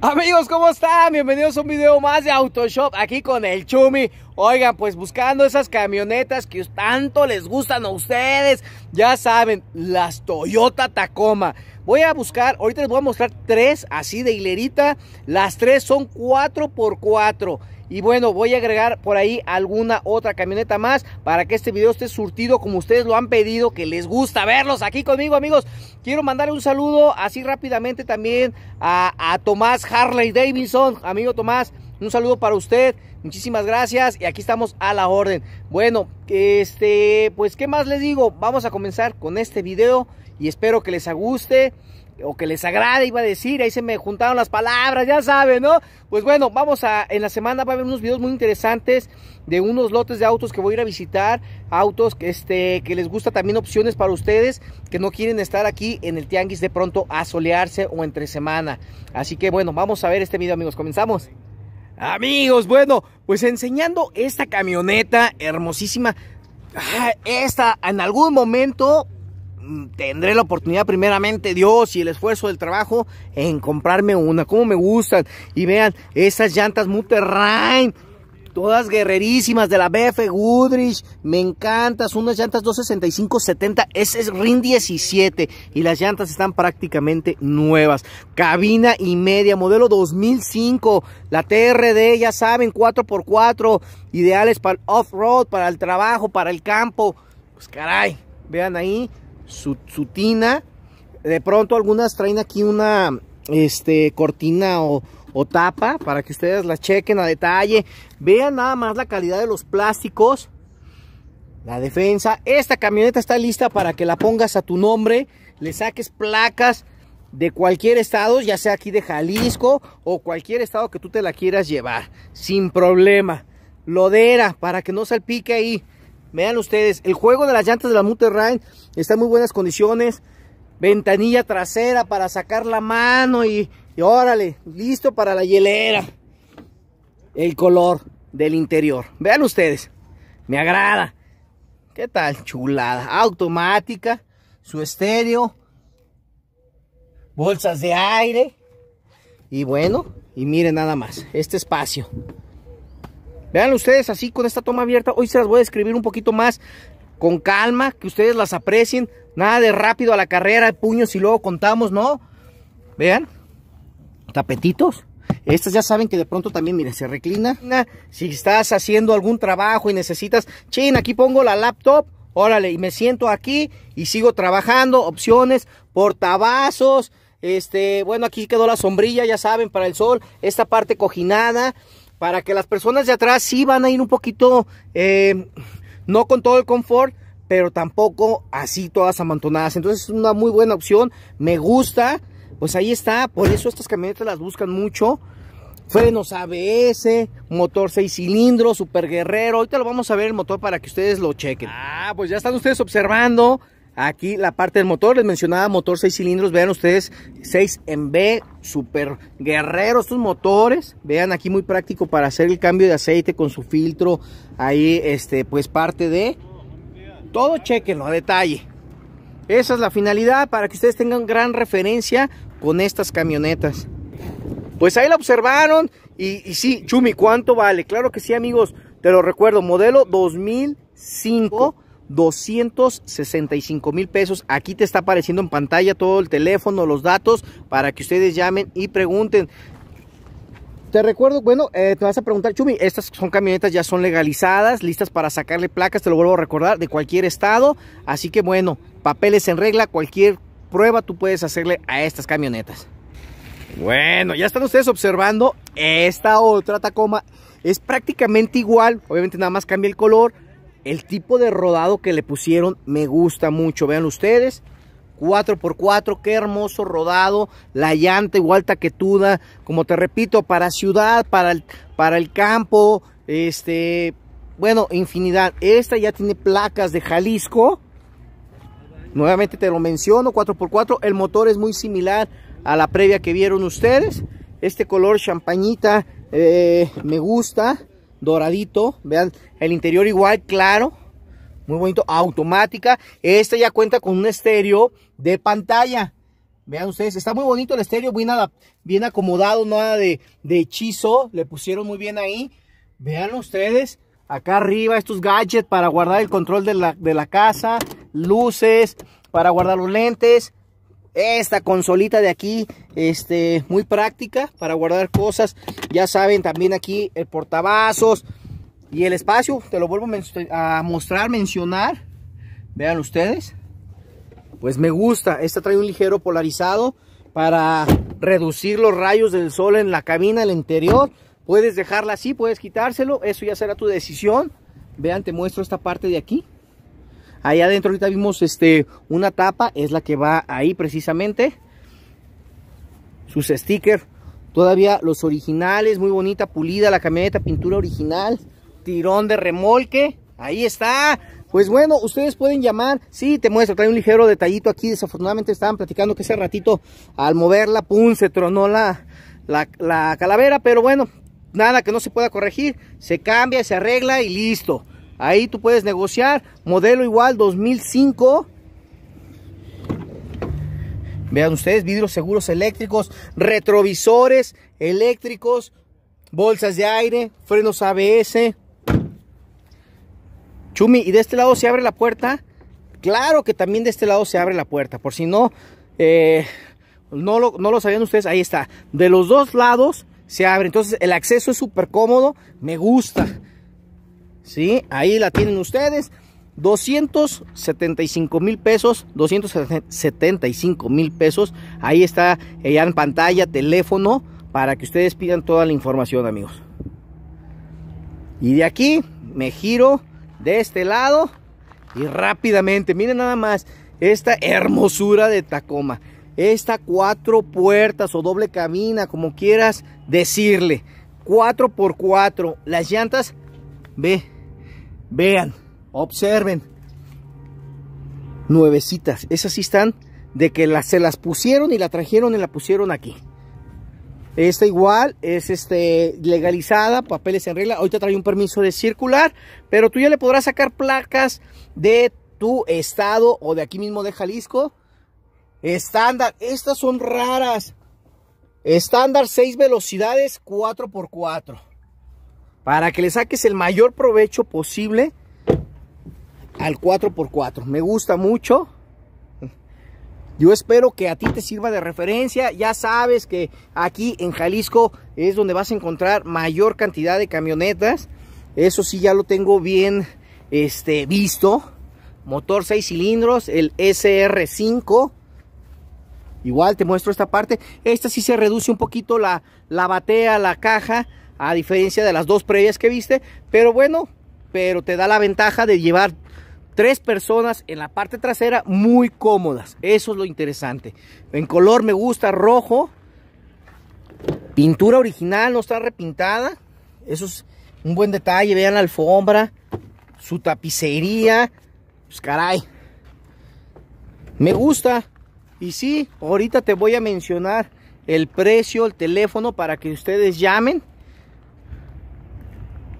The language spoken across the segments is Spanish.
Amigos, ¿cómo están? Bienvenidos a un video más de Autoshop aquí con el Chumi. Oigan, pues buscando esas camionetas que tanto les gustan a ustedes. Ya saben, las Toyota Tacoma. Voy a buscar, ahorita les voy a mostrar tres así de hilerita. Las tres son 4x4. Y bueno, voy a agregar por ahí alguna otra camioneta más para que este video esté surtido como ustedes lo han pedido, que les gusta verlos aquí conmigo, amigos. Quiero mandarle un saludo así rápidamente también a, Tomás Harley Davidson. Amigo Tomás, un saludo para usted. Muchísimas gracias y aquí estamos a la orden. Bueno, este, pues qué más les digo, vamos a comenzar con este video y espero que les guste o que les agrade, iba a decir, ahí se me juntaron las palabras, ya saben, ¿no? Pues bueno, vamos a, en la semana va a haber unos videos muy interesantes de unos lotes de autos que voy a ir a visitar, autos que, este, que les gusta también opciones para ustedes que no quieren estar aquí en el tianguis de pronto a solearse o entre semana. Así que bueno, vamos a ver este video amigos, comenzamos. Amigos, bueno, pues enseñando esta camioneta hermosísima, ah, esta en algún momento Mm, tendré la oportunidad primeramente Dios y el esfuerzo del trabajo en comprarme una. Como me gustan. Y vean, esas llantas Muterrain. Todas guerrerísimas de la BF Goodrich. Me encantas. Unas llantas 265-70. Ese es RIN 17. Y las llantas están prácticamente nuevas. Cabina y media. Modelo 2005. La TRD, ya saben, 4x4. Ideales para el off-road, para el trabajo, para el campo. Pues caray. Vean ahí su, tina. De pronto algunas traen aquí una este, cortina o, o tapa para que ustedes la chequen a detalle. Vean nada más la calidad de los plásticos. La defensa. Esta camioneta está lista para que la pongas a tu nombre. Le saques placas de cualquier estado, ya sea aquí de Jalisco o cualquier estado que tú te la quieras llevar. Sin problema. Lodera para que no salpique ahí. Vean ustedes, el juego de las llantas de la Rhine, está en muy buenas condiciones. Ventanilla trasera para sacar la mano y, y órale, listo para la hielera. El color del interior. Vean ustedes, me agrada. ¿Qué tal? Chulada. Automática, su estéreo, bolsas de aire. Y bueno, y miren nada más, este espacio. Vean ustedes así con esta toma abierta. Hoy se las voy a escribir un poquito más con calma, que ustedes las aprecien. Nada de rápido a la carrera, puños y luego contamos, ¿no? Vean, tapetitos. Estas ya saben que de pronto también, miren, se reclina. Si estás haciendo algún trabajo y necesitas, chin, aquí pongo la laptop, órale, y me siento aquí y sigo trabajando. Opciones, portavasos, este, bueno, aquí quedó la sombrilla, ya saben, para el sol. Esta parte cojinada, para que las personas de atrás sí van a ir un poquito, eh, no con todo el confort, pero tampoco así todas amontonadas. Entonces es una muy buena opción, me gusta, pues ahí está, por eso estas camionetas las buscan mucho. Frenos ABS, motor 6 cilindros, super guerrero. Ahorita lo vamos a ver el motor para que ustedes lo chequen. Ah, pues ya están ustedes observando Aquí la parte del motor, les mencionaba motor 6 cilindros, vean ustedes, 6 en B, super guerreros sus motores. Vean aquí muy práctico para hacer el cambio de aceite con su filtro. Ahí este pues parte de todo chequenlo a detalle. Esa es la finalidad para que ustedes tengan gran referencia con estas camionetas. Pues ahí la observaron y, y sí, Chumi, ¿cuánto vale? Claro que sí, amigos, te lo recuerdo, modelo 2005 265 mil pesos. Aquí te está apareciendo en pantalla todo el teléfono, los datos, para que ustedes llamen y pregunten. Te recuerdo, bueno, eh, te vas a preguntar, Chumi, estas son camionetas ya son legalizadas, listas para sacarle placas, te lo vuelvo a recordar, de cualquier estado. Así que bueno, papeles en regla, cualquier prueba tú puedes hacerle a estas camionetas. Bueno, ya están ustedes observando esta otra Tacoma. Es prácticamente igual, obviamente nada más cambia el color, el tipo de rodado que le pusieron me gusta mucho. Vean ustedes. 4x4, qué hermoso rodado, la llanta igual taquetuda, como te repito, para ciudad, para el, para el campo, este, bueno, infinidad. Esta ya tiene placas de Jalisco, nuevamente te lo menciono, 4x4, el motor es muy similar a la previa que vieron ustedes, este color champañita eh, me gusta, doradito, vean, el interior igual, claro, muy bonito, automática, esta ya cuenta con un estéreo de pantalla, vean ustedes, está muy bonito el estéreo, bien, bien acomodado, nada de, hechizo, le pusieron muy bien ahí, vean ustedes, acá arriba estos gadgets para guardar el control de la, de la casa, luces, para guardar los lentes, esta consolita de aquí, este, muy práctica para guardar cosas. Ya saben, también aquí el portavasos y el espacio, te lo vuelvo a mostrar, mencionar. Vean ustedes. Pues me gusta, esta trae un ligero polarizado para reducir los rayos del sol en la cabina, en el interior. Puedes dejarla así, puedes quitárselo, eso ya será tu decisión. Vean, te muestro esta parte de aquí. Ahí adentro ahorita vimos este, una tapa, es la que va ahí precisamente. Sus stickers, todavía los originales, muy bonita, pulida, la camioneta, pintura original, tirón de remolque, ahí está. Pues bueno, ustedes pueden llamar, sí, te muestro, trae un ligero detallito aquí, desafortunadamente estaban platicando que ese ratito al moverla, pum, se tronó la, la calavera, pero bueno, nada que no se pueda corregir, se cambia, se arregla y listo. Ahí tú puedes negociar. Modelo igual 2005. Vean ustedes, vidrios seguros eléctricos, retrovisores eléctricos, bolsas de aire, frenos ABS. Chumi, ¿y de este lado se abre la puerta? Claro que también de este lado se abre la puerta, por si no, eh, no, lo, no lo sabían ustedes, ahí está. De los dos lados se abre, entonces el acceso es súper cómodo, me gusta. Ahí la tienen ustedes. 275 mil pesos, 275 mil pesos. Ahí está eh, ya en pantalla, teléfono, para que ustedes pidan toda la información, amigos. Y de aquí me giro de este lado y rápidamente, miren nada más, esta hermosura de Tacoma. Esta cuatro puertas o doble cabina, como quieras decirle. 4 por cuatro, Las llantas, ve, Vean, observen. Nuevecitas. Esas sí están de que las, se las pusieron y la trajeron y la pusieron aquí. Esta igual es este, legalizada, papeles en regla. Ahorita trae un permiso de circular, pero tú ya le podrás sacar placas de tu estado o de aquí mismo de Jalisco. Estándar, estas son raras. Estándar 6 velocidades 4x4 para que le saques el mayor provecho posible al 4x4. Me gusta mucho. Yo espero que a ti te sirva de referencia. Ya sabes que aquí en Jalisco es donde vas a encontrar mayor cantidad de camionetas. Eso sí ya lo tengo bien este, visto. Motor 6 cilindros, el SR5. Igual te muestro esta parte. Esta sí se reduce un poquito la, la batea, la caja a diferencia de las dos previas que viste, pero bueno, pero te da la ventaja de llevar tres personas en la parte trasera muy cómodas, eso es lo interesante. En color me gusta rojo, pintura original, no está repintada, eso es un buen detalle, vean la alfombra, su tapicería, pues caray, me gusta. Y sí, ahorita te voy a mencionar el precio, el teléfono para que ustedes llamen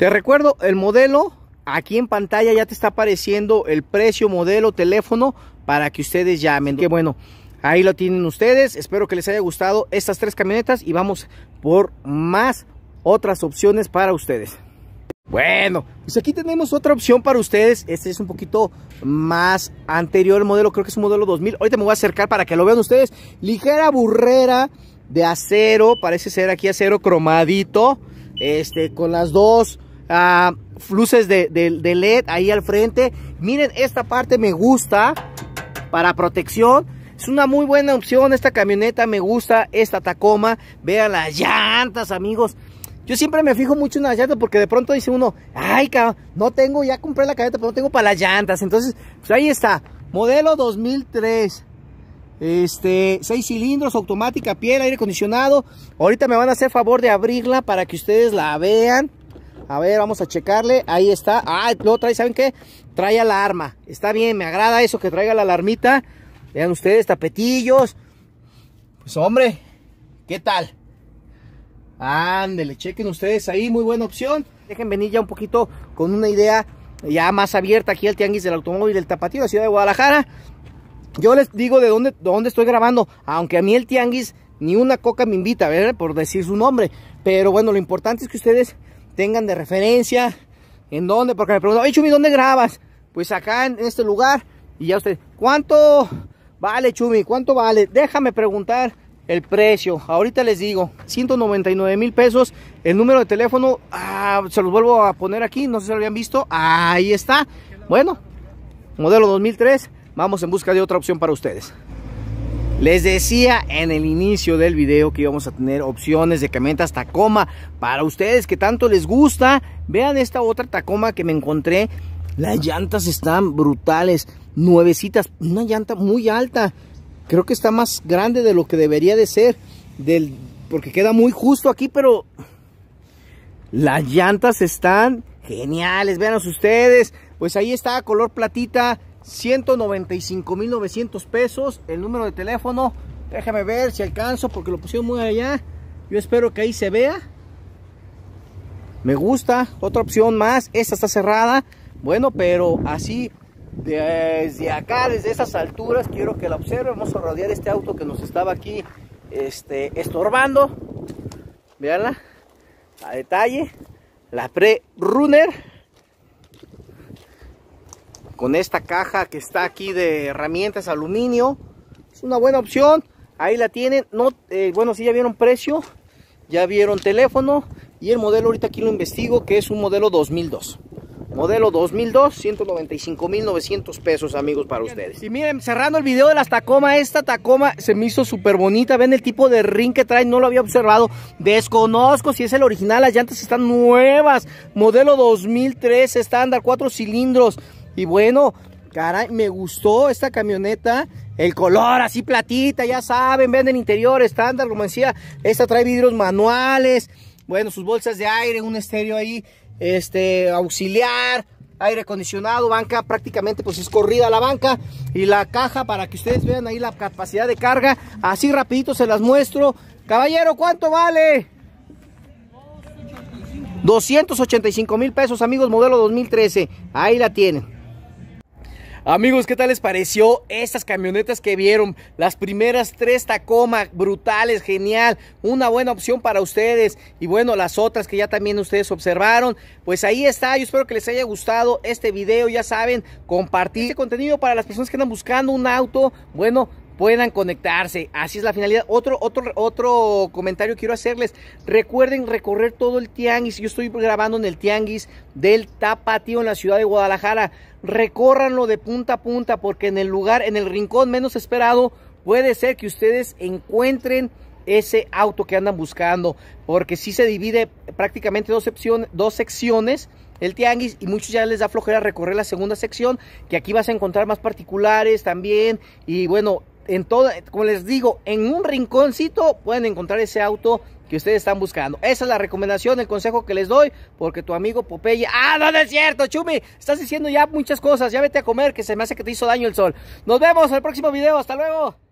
te recuerdo el modelo, aquí en pantalla ya te está apareciendo el precio, modelo, teléfono para que ustedes llamen. Que bueno, ahí lo tienen ustedes. Espero que les haya gustado estas tres camionetas y vamos por más otras opciones para ustedes. Bueno, pues aquí tenemos otra opción para ustedes. Este es un poquito más anterior el modelo, creo que es un modelo 2000. Ahorita me voy a acercar para que lo vean ustedes. Ligera burrera de acero, parece ser aquí acero cromadito, este con las dos Ah, luces de, LED ahí al frente. Miren, esta parte me gusta para protección. Es una muy buena opción esta camioneta, me gusta esta Tacoma. Vean las llantas, amigos. Yo siempre me fijo mucho en las llantas porque de pronto dice uno, ay, no tengo, ya compré la camioneta, pero no tengo para las llantas. Entonces, pues ahí está, modelo 2003 este, seis cilindros, automática, piel, aire acondicionado. Ahorita me van a hacer favor de abrirla para que ustedes la vean. A ver, vamos a checarle. Ahí está. Ah, lo trae, ¿saben qué? Trae alarma. Está bien, me agrada eso que traiga la alarmita. Vean ustedes, tapetillos. Pues hombre, ¿qué tal? Ándele, chequen ustedes ahí, muy buena opción. Dejen venir ya un poquito con una idea ya más abierta aquí al Tianguis del Automóvil del Tapatío, la ciudad de Guadalajara. Yo les digo de dónde, dónde estoy grabando, aunque a mí el Tianguis ni una coca me invita, a ver, por decir su nombre. Pero bueno, lo importante es que ustedes tengan de referencia en dónde, porque me preguntan, oye Chumi, ¿dónde grabas? Pues acá en, este lugar. Y ya usted, ¿cuánto vale Chumi? ¿Cuánto vale? Déjame preguntar el precio. Ahorita les digo, 199 mil pesos. El número de teléfono, ah, se los vuelvo a poner aquí, no sé si lo habían visto. Ahí está. Bueno, modelo 2003. Vamos en busca de otra opción para ustedes. Les decía en el inicio del video que íbamos a tener opciones de camionetas Tacoma. Para ustedes que tanto les gusta, vean esta otra Tacoma que me encontré. Las llantas están brutales, nuevecitas, una llanta muy alta. Creo que está más grande de lo que debería de ser, del, porque queda muy justo aquí, pero las llantas están geniales. Vean ustedes, pues ahí está, color platita, 195.900 pesos. El número de teléfono, déjame ver si alcanzo porque lo pusieron muy allá. Yo espero que ahí se vea. Me gusta, otra opción más. Esta está cerrada. Bueno, pero así desde acá, desde esas alturas, quiero que la observen. Vamos a rodear este auto que nos estaba aquí este, estorbando. Veanla, a detalle. La pre-runner con esta caja que está aquí de herramientas aluminio. Es una buena opción. Ahí la tienen. No, eh, bueno, si ya vieron precio, ya vieron teléfono. Y el modelo ahorita aquí lo investigo que es un modelo 2002. Modelo 2002, 195.900 pesos, amigos, para ustedes. Y miren, cerrando el video de las Tacoma, esta Tacoma se me hizo súper bonita. Ven el tipo de ring que trae, no lo había observado. Desconozco si es el original, las llantas están nuevas. Modelo 2003, estándar, cuatro cilindros. Y bueno, caray, me gustó esta camioneta. El color así platita, ya saben, el interior estándar, como decía. Esta trae vidrios manuales. Bueno, sus bolsas de aire, un estéreo ahí, este, auxiliar, aire acondicionado, banca prácticamente pues es corrida la banca y la caja para que ustedes vean ahí la capacidad de carga. Así rapidito se las muestro. Caballero, ¿cuánto vale? 285 mil pesos, amigos, modelo 2013. Ahí la tienen. Amigos, ¿qué tal les pareció estas camionetas que vieron? Las primeras tres Tacoma, brutales, genial, una buena opción para ustedes. Y bueno, las otras que ya también ustedes observaron. Pues ahí está, yo espero que les haya gustado este video, ya saben, compartir este contenido para las personas que andan buscando un auto, bueno, puedan conectarse. Así es la finalidad. Otro, otro, otro comentario quiero hacerles. Recuerden recorrer todo el tianguis. Yo estoy grabando en el tianguis del Tapatío en la ciudad de Guadalajara. Recórranlo de punta a punta porque en el lugar, en el rincón menos esperado, puede ser que ustedes encuentren ese auto que andan buscando, porque si se divide prácticamente dos, dos secciones el tianguis y muchos ya les da flojera recorrer la segunda sección, que aquí vas a encontrar más particulares también y bueno, en toda, como les digo, en un rinconcito pueden encontrar ese auto que ustedes están buscando. Esa es la recomendación, el consejo que les doy, porque tu amigo Popeye, ah, no, no es cierto, Chumi, estás diciendo ya muchas cosas, ya vete a comer, que se me hace que te hizo daño el sol. Nos vemos en el próximo video, hasta luego.